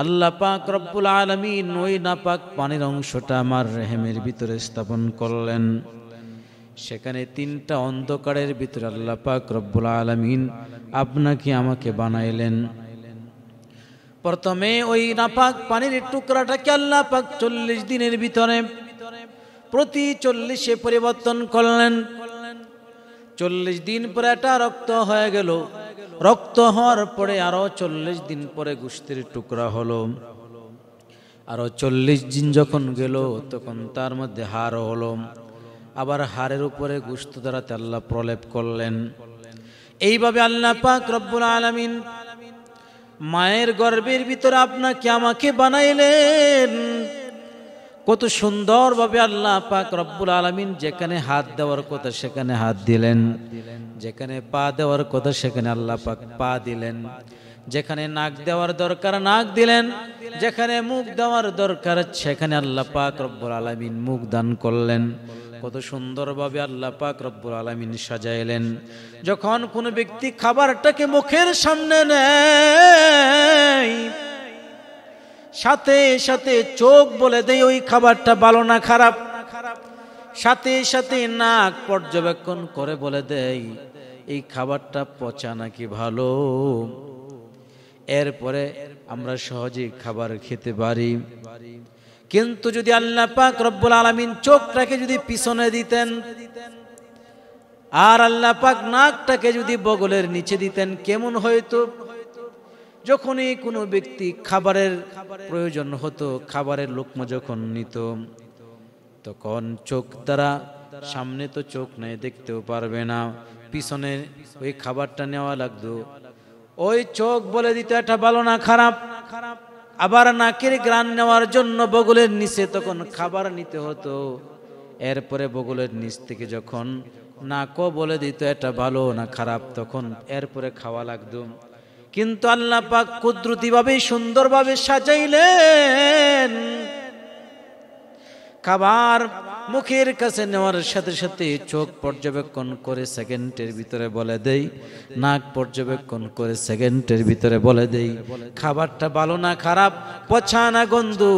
আল্লাহ পাক রব্বুল আলমিন ওই নাপাক পানির অংশটা আমার রেহেমের ভিতরে স্থাপন করলেন সেখানে তিনটা অন্ধকারের ভিতরে আল্লাহ পাক রব্বুল আলমিন আপনাকে আমাকে বানাইলেন প্রথমে ওই নাপাক পানির টুকরাটাকে আল্লাহ পাক চল্লিশ দিনের ভিতরে প্রতি চল্লিশে পরিবর্তন করলেন চল্লিশ দিন পরে এটা রক্ত হয়ে গেল রক্ত হওয়ার পরে আরও চল্লিশ দিন পরে গুস্তির টুকরা হলো আরও চল্লিশ দিন যখন গেল তখন তার মধ্যে হার হলো আবার হাড়ের উপরে গুস্ত দ্বারা তাল্লা প্রলেপ করলেন এইভাবে আল্লাহ পাক রব্বুল আলমিন মায়ের গর্বের ভিতরে আপনাকে আমাকে বানাইলেন কত সুন্দরভাবে আল্লাহ পাক রব্বুল আলমিন যেখানে হাত দেওয়ার কথা সেখানে হাত দিলেন যেখানে পা দেওয়ার কথা সেখানে আল্লাহ পাক পা দিলেন যেখানে নাক দেওয়ার দরকার নাক দিলেন যেখানে মুখ দেওয়ার দরকার সেখানে আল্লাহ পাক রব্বুল আলমিন মুখ দান করলেন কত সুন্দরভাবে আল্লাহ পাক রব্বুল আলমিন সাজাইলেন যখন কোনো ব্যক্তি খাবারটাকে মুখের সামনে নেয় সাথে সাথে চোখ বলে দেয় ওই খাবারটা ভালো না খারাপ সাথে সাথে নাক পর্যবেক্ষণ করে বলে দেয় এই খাবারটা পচা নাকি ভালো এরপরে আমরা সহজে খাবার খেতে পারি কিন্তু যদি আল্লাহ পাক রব্বুল আলমিন চোখটাকে যদি পিছনে দিতেন আর আল্লাহ পাক নাকটাকে যদি বগলের নিচে দিতেন কেমন হয়তো যখনই কোনো ব্যক্তি খাবারের প্রয়োজন হতো খাবারের লোকমা যখন নিত তখন চোখ তারা সামনে তো চোখ নেই দেখতেও পারবে না পিছনে ওই খাবারটা নেওয়া লাগতো ওই চোখ বলে দিত এটা ভালো না খারাপ আবার নাকের গ্রান নেওয়ার জন্য বগলের নিচে তখন খাবার নিতে হতো এরপরে বগলের নিচ থেকে যখন নাকও বলে দিত এটা ভালো না খারাপ তখন এরপরে খাওয়া লাগতো কিন্তু আল্লাহ পাক কুদরতিভাবে সুন্দরভাবে সাজাইলেন খাবার মুখের কাছে নেওয়ার সাথে সাথে চোখ পর্যবেক্ষণ করে সেকেন্ডের ভিতরে বলে দেই নাক পর্যবেক্ষণ করে সেকেন্ডের ভিতরে বলে দেই খাবারটা ভালো না খারাপ পছা না গন্ধু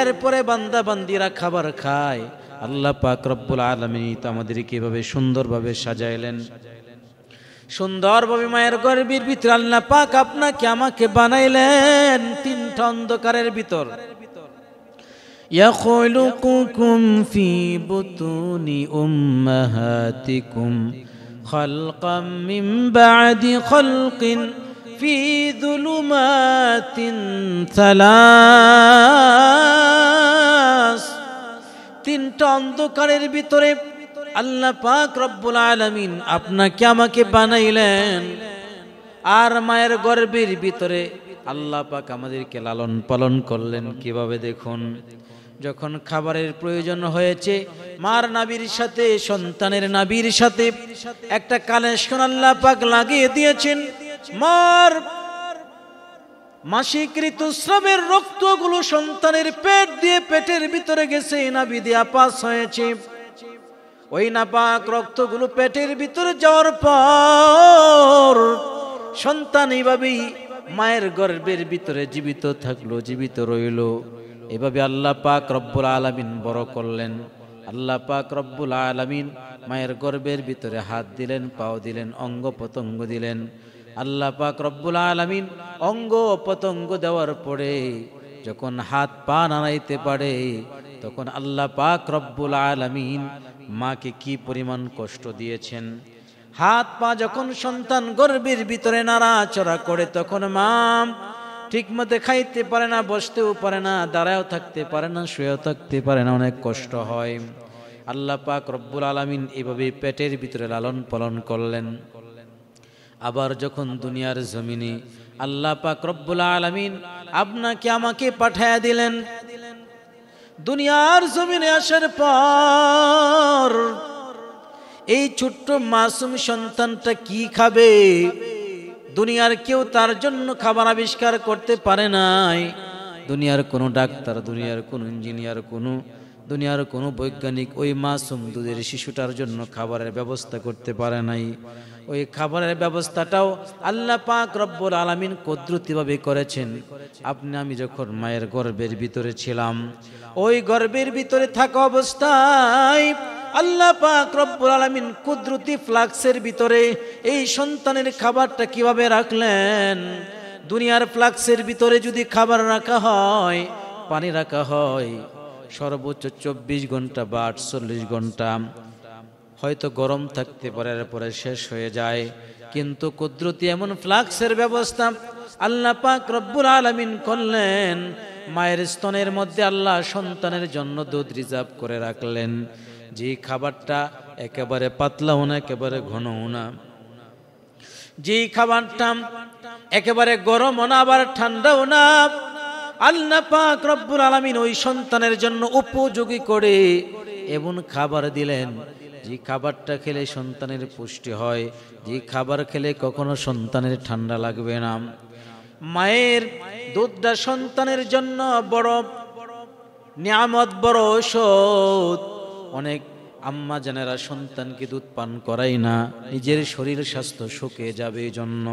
এরপরে বান্দা বান্দিরা খাবার খায় আল্লাহ পাক রব্বুল আলমিনী তো আমাদের কিভাবে সুন্দরভাবে সাজাইলেন সুন্দর ববি মায়ের গর্বের ভিতর আল্লাহ পাক আপনাকে আমাকে বানাইলেন তিনটা অন্ধকারের ভিতর يخلقكم في بطون أمهاتكم خلقا من بعد خلق في ظلمات ثلاث তিনটা অন্ধকারের ভিতরে আল্লাহ পাক রব্বুল আলমিন আপনাকে আমাকে বানাইলেন আর মায়ের গর্বের ভিতরে আল্লাহ পাক আমাদেরকে লালন পালন করলেন কিভাবে দেখুন যখন খাবারের প্রয়োজন হয়েছে মার নাবির সাথে সন্তানের নাবির সাথে একটা কানেকশন আল্লাহ পাক লাগিয়ে দিয়েছেন মার মাসিক ঋতুশ্রমের রক্তগুলো সন্তানের পেট দিয়ে পেটের ভিতরে গেছে নাবি দিয়া পাস হয়েছে ওই নাপাক রক্তগুলো পেটের ভিতরে যাওয়ার পর সন্তান এইভাবেই মায়ের গর্বের ভিতরে জীবিত থাকলো জীবিত রইল এভাবে আল্লাহ পাক রব্বুল আলমিন বড় করলেন আল্লাহ পাক রব্বুল আলমিন মায়ের গর্বের ভিতরে হাত দিলেন পাও দিলেন অঙ্গ পতঙ্গ দিলেন আল্লাহ পাক রব্বুল আলমিন অঙ্গ পতঙ্গ দেওয়ার পরে যখন হাত পা নাড়াইতে পারে তখন আল্লাহ পাক রব্বুল আলমিন মাকে কি পরিমাণ কষ্ট দিয়েছেন হাত পা যখন সন্তান গর্বের ভিতরে নাড়াচড়া করে তখন মা ঠিকমতো খাইতে পারে না বসতেও পারে না দাঁড়ায়ও থাকতে পারে না শুয়েও থাকতে পারে না অনেক কষ্ট হয় আল্লাহ পাক রব্বুল আলমিন এভাবে পেটের ভিতরে লালন পালন করলেন আবার যখন দুনিয়ার জমিনে আল্লাহ পাক রব্বুল আলমিন আপনাকে আমাকে পাঠায় দিলেন দুনিয়ার জমিনে আসার পর এই ছোট্ট মাসুম সন্তানটা কি খাবে দুনিয়ার কেউ তার জন্য খাবার আবিষ্কার করতে পারে নাই দুনিয়ার কোনো ডাক্তার দুনিয়ার কোনো ইঞ্জিনিয়ার কোনো দুনিয়ার কোনো বৈজ্ঞানিক ওই মাসুম দুধের শিশুটার জন্য খাবারের ব্যবস্থা করতে পারে নাই ওই খাবারের ব্যবস্থাটাও আল্লাহ পাক রব্বুল আলমিন কদ্রুতিভাবে করেছেন আপনি আমি যখন মায়ের গর্বের ভিতরে ছিলাম ওই গর্বের ভিতরে থাকা অবস্থায় আল্লাহ পাক রব্বুল আলমিন কুদরতি ফ্লাক্সের ভিতরে এই সন্তানের খাবারটা কিভাবে রাখলেন দুনিয়ার ফ্লাক্সের ভিতরে যদি খাবার রাখা হয় পানি রাখা হয় সর্বোচ্চ চব্বিশ ঘন্টা বা আটচল্লিশ ঘন্টা হয়তো গরম থাকতে পারে পরে শেষ হয়ে যায় কিন্তু কুদরতি এমন ফ্লাক্সের ব্যবস্থা আল্লাহ পাক রব্বুল আলমিন করলেন মায়ের স্তনের মধ্যে আল্লাহ সন্তানের জন্য দুধ রিজার্ভ করে রাখলেন যে খাবারটা একেবারে পাতলাও না একেবারে ঘনও না যেই খাবারটা একেবারে গরম না আবার ঠান্ডাও না আল্লাহ পাক রব্বুল আলমিন ওই সন্তানের জন্য উপযোগী করে এমন খাবার দিলেন যে খাবারটা খেলে সন্তানের পুষ্টি হয় যে খাবার খেলে কখনো সন্তানের ঠান্ডা লাগবে না মায়ের দুধটা সন্তানের জন্য বড় নিয়ামত বড় ঔষধ অনেক আম্মা জানেরা সন্তানকে দুধ পান করাই না নিজের শরীর স্বাস্থ্য শুকে যাবে জন্য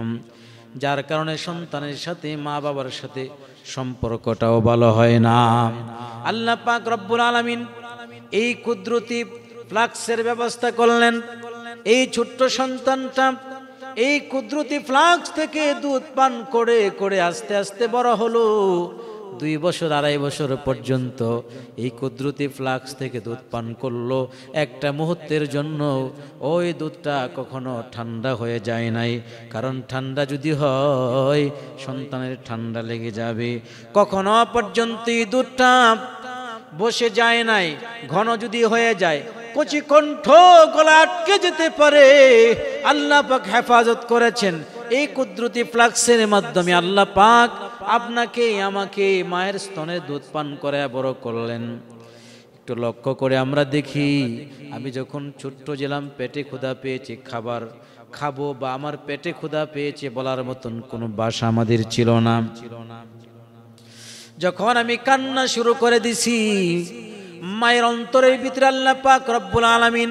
যার কারণে সন্তানের সাথে মা বাবার সাথে সম্পর্কটাও ভালো হয় না আল্লাহ পাক রব্বুল আলমিন এই কুদরতি ফ্লাক্সের ব্যবস্থা করলেন এই ছোট্ট সন্তানটা এই কুদরতি ফ্লাক্স থেকে দুধ পান করে করে আস্তে আস্তে বড় হলো দুই বছর আড়াই বছর পর্যন্ত এই কুদরতি ফ্লাক্স থেকে দুধ পান করলো একটা মুহূর্তের জন্য ওই দুধটা কখনো ঠান্ডা হয়ে যায় নাই কারণ ঠান্ডা যদি হয় সন্তানের ঠান্ডা লেগে যাবে কখনো পর্যন্ত এই দুধটা বসে যায় নাই ঘন যদি হয়ে যায় কচি কণ্ঠ গলা আটকে যেতে পারে আল্লাহ পাক হেফাজত করেছেন এই কুদরতি ফ্লাক্সের মাধ্যমে আল্লাহ পাক আপনাকে আমাকে মায়ের স্তনে দুধ পান করে বড় করলেন একটু লক্ষ্য করে আমরা দেখি আমি যখন ছোট্ট জেলাম পেটে ক্ষুধা পেয়েছি খাবার খাবো বা আমার পেটে ক্ষুধা পেয়েছে বলার মতন কোনো বাসা আমাদের ছিল না যখন আমি কান্না শুরু করে দিছি মায়ের অন্তরের ভিতরে আল্লাহ পাক রব্বুল আলমিন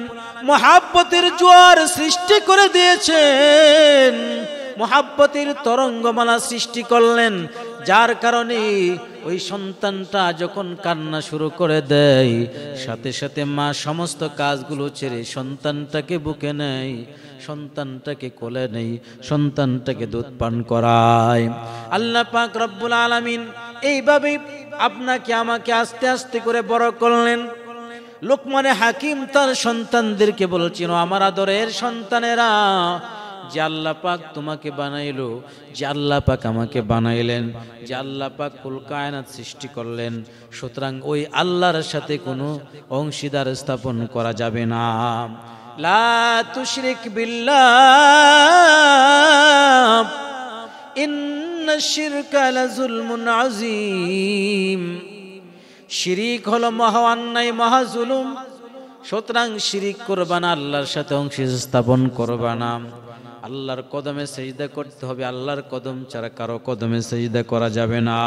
মহাব্বতের জোয়ার সৃষ্টি করে দিয়েছেন মহাব্বতের তরঙ্গমালা সৃষ্টি করলেন যার কারণে ওই সন্তানটা যখন কান্না শুরু করে দেয় সাথে সাথে মা সমস্ত কাজগুলো ছেড়ে সন্তানটাকে বুকে নেয় সন্তানটাকে কোলে নেই সন্তানটাকে দুধ পান করায় আল্লাহ পাক রব্বুল আলমিন এইভাবেই আপনাকে আমাকে আস্তে আস্তে করে বড় করলেন লোকমানে হাকিম তার সন্তানদেরকে বলছিল আমার আদরের সন্তানেরা জাল্লাপাক পাক তোমাকে বানাইলো জাল্লাপাক পাক আমাকে বানাইলেন জাল্লাপাক আল্লাহ কুলকায়নাত সৃষ্টি করলেন সুতরাং ওই আল্লাহর সাথে কোনো অংশীদার স্থাপন করা যাবে না লা তুশরিক বিল্লাহ ইন ইন্না শিরকা লাযুলমুন শিরিক হলো মহা অন্যায় মহা জুলুম সুতরাং শিরিক করবা না আল্লাহর সাথে অংশ স্থাপন করবা না আল্লাহর কদমে সেজদা করতে হবে আল্লাহর কদম ছাড়া কারো কদমে সেজদা করা যাবে না